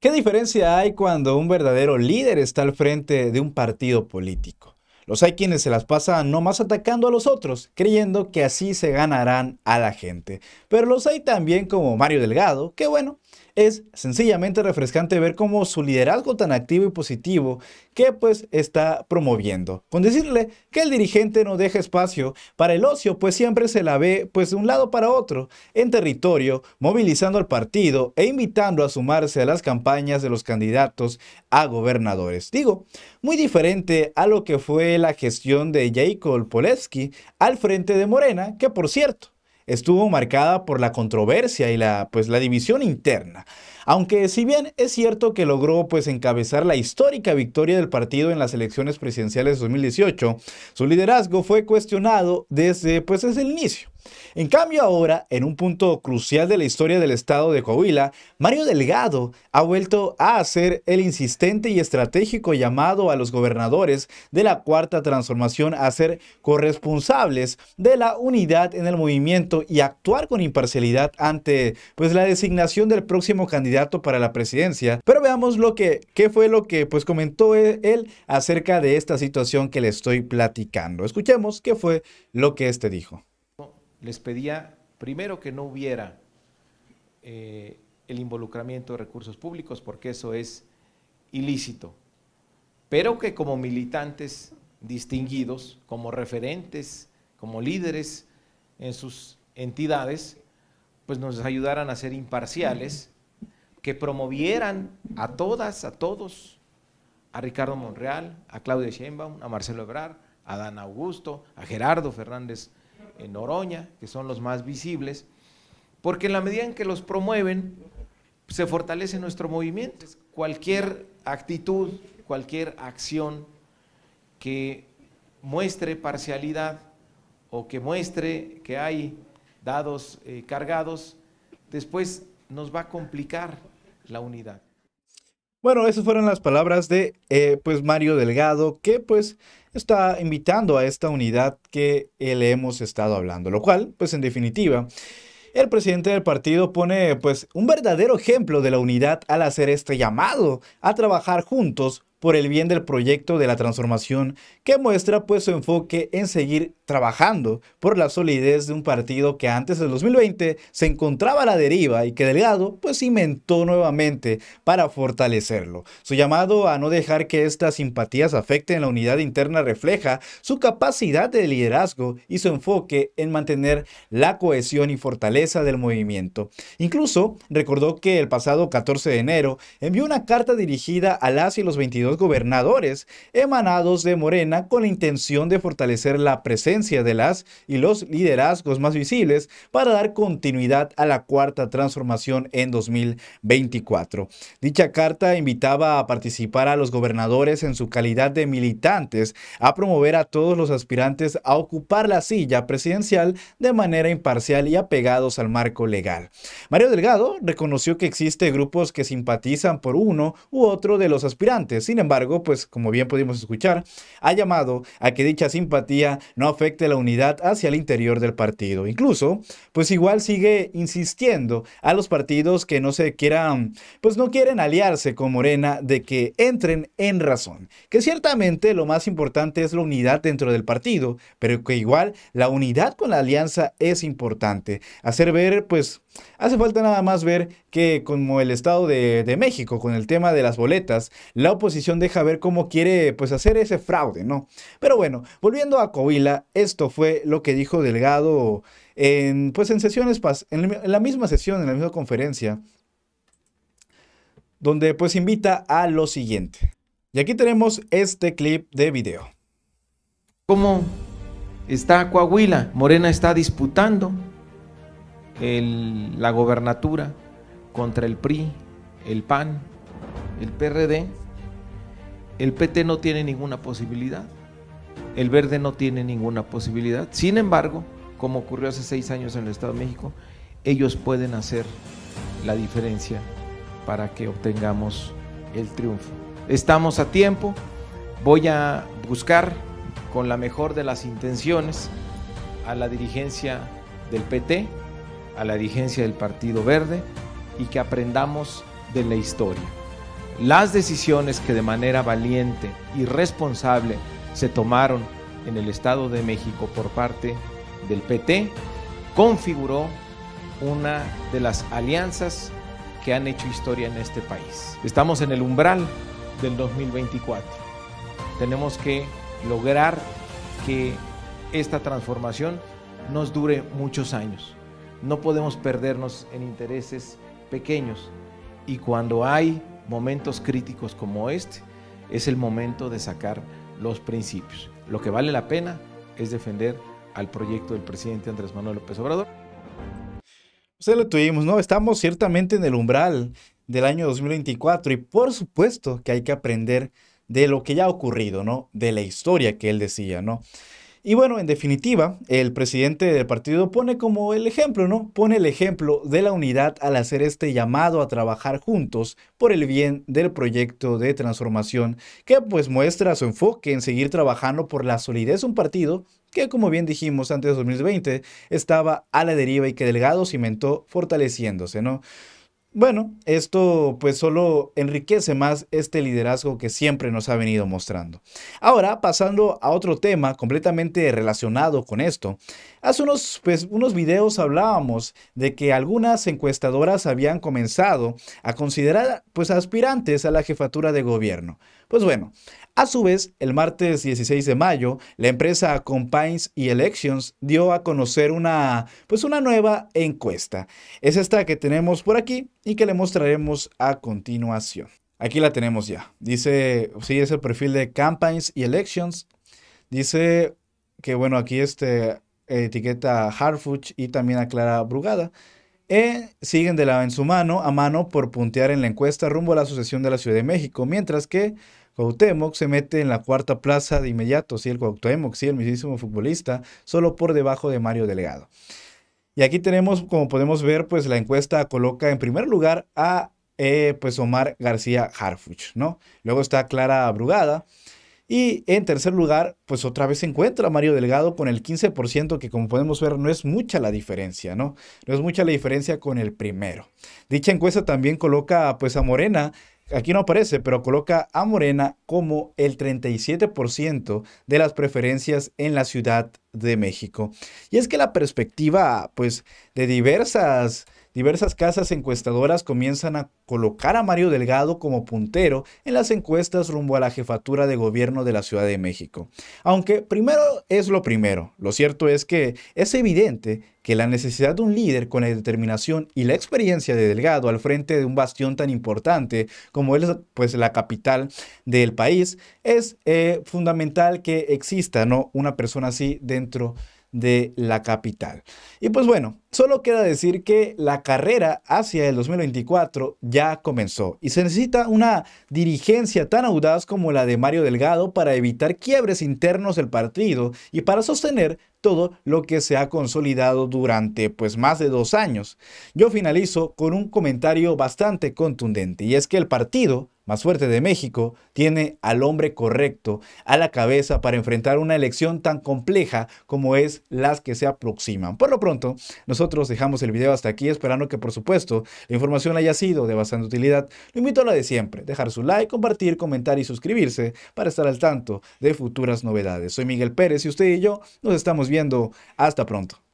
¿Qué diferencia hay cuando un verdadero líder está al frente de un partido político? Los hay quienes se las pasan nomás atacando a los otros, creyendo que así se ganarán a la gente. Pero los hay también como Mario Delgado, que bueno, es sencillamente refrescante ver cómo su liderazgo tan activo y positivo que pues está promoviendo. Con decirle que el dirigente no deja espacio para el ocio, pues siempre se la ve pues de un lado para otro, en territorio, movilizando al partido e invitando a sumarse a las campañas de los candidatos a gobernadores. Digo, muy diferente a lo que fue la gestión de Jacob Poleski al frente de Morena, que por cierto, estuvo marcada por la controversia y la, pues, la división interna. Aunque si bien es cierto que logró pues encabezar la histórica victoria del partido en las elecciones presidenciales de 2018, su liderazgo fue cuestionado desde pues el inicio. En cambio ahora, en un punto crucial de la historia del estado de Coahuila, Mario Delgado ha vuelto a hacer el insistente y estratégico llamado a los gobernadores de la Cuarta Transformación a ser corresponsables de la unidad en el movimiento y actuar con imparcialidad ante pues la designación del próximo candidato para la presidencia. Pero veamos lo que, qué fue lo que pues comentó e-, él acerca de esta situación que le estoy platicando. Escuchemos qué fue lo que este dijo. Les pedía primero que no hubiera eh, el involucramiento de recursos públicos porque eso es ilícito, pero que como militantes distinguidos, como referentes, como líderes en sus entidades, pues nos ayudaran a ser imparciales que promovieran a todas, a todos, a Ricardo Monreal, a Claudia Sheinbaum, a Marcelo Ebrar, a Dan Augusto, a Gerardo Fernández en Oroña, que son los más visibles, porque en la medida en que los promueven, se fortalece nuestro movimiento. Cualquier actitud, cualquier acción que muestre parcialidad o que muestre que hay dados eh, cargados, después nos va a complicar la unidad. Bueno, esas fueron las palabras de eh, pues Mario Delgado, que pues está invitando a esta unidad que le hemos estado hablando, lo cual, pues en definitiva, el presidente del partido pone pues un verdadero ejemplo de la unidad al hacer este llamado a trabajar juntos por el bien del proyecto de la transformación que muestra pues su enfoque en seguir trabajando por la solidez de un partido que antes del 2020 se encontraba a la deriva y que Delgado pues inventó nuevamente para fortalecerlo. Su llamado a no dejar que estas simpatías afecten la unidad interna refleja su capacidad de liderazgo y su enfoque en mantener la cohesión y fortaleza del movimiento. Incluso recordó que el pasado 14 de enero envió una carta dirigida a las y los 22 gobernadores emanados de Morena con la intención de fortalecer la presencia de las y los liderazgos más visibles para dar continuidad a la cuarta transformación en 2024. Dicha carta invitaba a participar a los gobernadores en su calidad de militantes, a promover a todos los aspirantes a ocupar la silla presidencial de manera imparcial y apegados al marco legal. Mario Delgado reconoció que existe grupos que simpatizan por uno u otro de los aspirantes. Sin embargo, pues como bien pudimos escuchar, ha llamado a que dicha simpatía no afecte la unidad hacia el interior del partido. Incluso, pues igual sigue insistiendo a los partidos que no se quieran, pues no quieren aliarse con Morena de que entren en razón. Que ciertamente lo más importante es la unidad dentro del partido, pero que igual la unidad con la alianza es importante. Hacer ver, pues, Hace falta nada más ver que como el Estado de, México con el tema de las boletas, la oposición deja ver cómo quiere pues hacer ese fraude, ¿no? Pero bueno, volviendo a Coahuila, esto fue lo que dijo Delgado en, pues en sesiones, en la misma sesión, en la misma conferencia, donde pues invita a lo siguiente. Y aquí tenemos este clip de video. ¿Cómo está Coahuila? Morena está disputando la gobernatura contra el PRI, el PAN, el PRD, el PT no tiene ninguna posibilidad, el Verde no tiene ninguna posibilidad. Sin embargo, como ocurrió hace seis años en el Estado de México, ellos pueden hacer la diferencia para que obtengamos el triunfo. Estamos a tiempo, voy a buscar con la mejor de las intenciones a la dirigencia del PT a la dirigencia del Partido Verde y que aprendamos de la historia. Las decisiones que de manera valiente y responsable se tomaron en el Estado de México por parte del PT configuró una de las alianzas que han hecho historia en este país. Estamos en el umbral del 2024. Tenemos que lograr que esta transformación nos dure muchos años. No podemos perdernos en intereses pequeños. Y cuando hay momentos críticos como este, es el momento de sacar los principios. Lo que vale la pena es defender al proyecto del presidente Andrés Manuel López Obrador. Usted pues lo tuvimos, ¿no? Estamos ciertamente en el umbral del año 2024 y por supuesto que hay que aprender de lo que ya ha ocurrido, ¿no? De la historia que él decía, ¿no? Y bueno, en definitiva, el presidente del partido pone como el ejemplo, ¿no? Pone el ejemplo de la unidad al hacer este llamado a trabajar juntos por el bien del proyecto de transformación, que pues muestra su enfoque en seguir trabajando por la solidez de un partido que como bien dijimos antes de 2020 estaba a la deriva y que Delgado cimentó fortaleciéndose, ¿no? Bueno, esto pues solo enriquece más este liderazgo que siempre nos ha venido mostrando. Ahora, pasando a otro tema completamente relacionado con esto, Hace unos, pues, unos videos hablábamos de que algunas encuestadoras habían comenzado a considerar pues, aspirantes a la jefatura de gobierno. Pues bueno, a su vez, el martes 16 de mayo, la empresa Compines y Elections dio a conocer una, pues, una nueva encuesta. Es esta que tenemos por aquí y que le mostraremos a continuación. Aquí la tenemos ya. Dice, sí, es el perfil de Campaigns y Elections. Dice que, bueno, aquí este, etiqueta Harfuch y también a Clara Brugada. E siguen de la en su mano a mano por puntear en la encuesta rumbo a la sucesión de la Ciudad de México, mientras que Cuauhtémoc se mete en la cuarta plaza de inmediato, sí, el Cuauhtémoc, sí, el mismísimo futbolista, solo por debajo de Mario Delegado Y aquí tenemos, como podemos ver, pues la encuesta coloca en primer lugar a eh, pues Omar García Harfuch, ¿no? Luego está Clara Brugada, y en tercer lugar, pues otra vez se encuentra Mario Delgado con el 15%, que como podemos ver no es mucha la diferencia, ¿no? No es mucha la diferencia con el primero. Dicha encuesta también coloca pues a Morena aquí no aparece, pero coloca a Morena como el 37% de las preferencias en la Ciudad de México. Y es que la perspectiva, pues, de diversas Diversas casas encuestadoras comienzan a colocar a Mario Delgado como puntero en las encuestas rumbo a la jefatura de gobierno de la Ciudad de México. Aunque primero es lo primero, lo cierto es que es evidente que la necesidad de un líder con la determinación y la experiencia de Delgado al frente de un bastión tan importante como es pues, la capital del país, es eh, fundamental que exista ¿no? una persona así dentro de de la capital. Y pues bueno, solo queda decir que la carrera hacia el 2024 ya comenzó y se necesita una dirigencia tan audaz como la de Mario Delgado para evitar quiebres internos del partido y para sostener todo lo que se ha consolidado durante pues más de dos años. Yo finalizo con un comentario bastante contundente y es que el partido más fuerte de México, tiene al hombre correcto a la cabeza para enfrentar una elección tan compleja como es las que se aproximan. Por lo pronto, nosotros dejamos el video hasta aquí, esperando que por supuesto la información haya sido de bastante utilidad. Lo invito a la de siempre, dejar su like, compartir, comentar y suscribirse para estar al tanto de futuras novedades. Soy Miguel Pérez y usted y yo nos estamos viendo. Hasta pronto.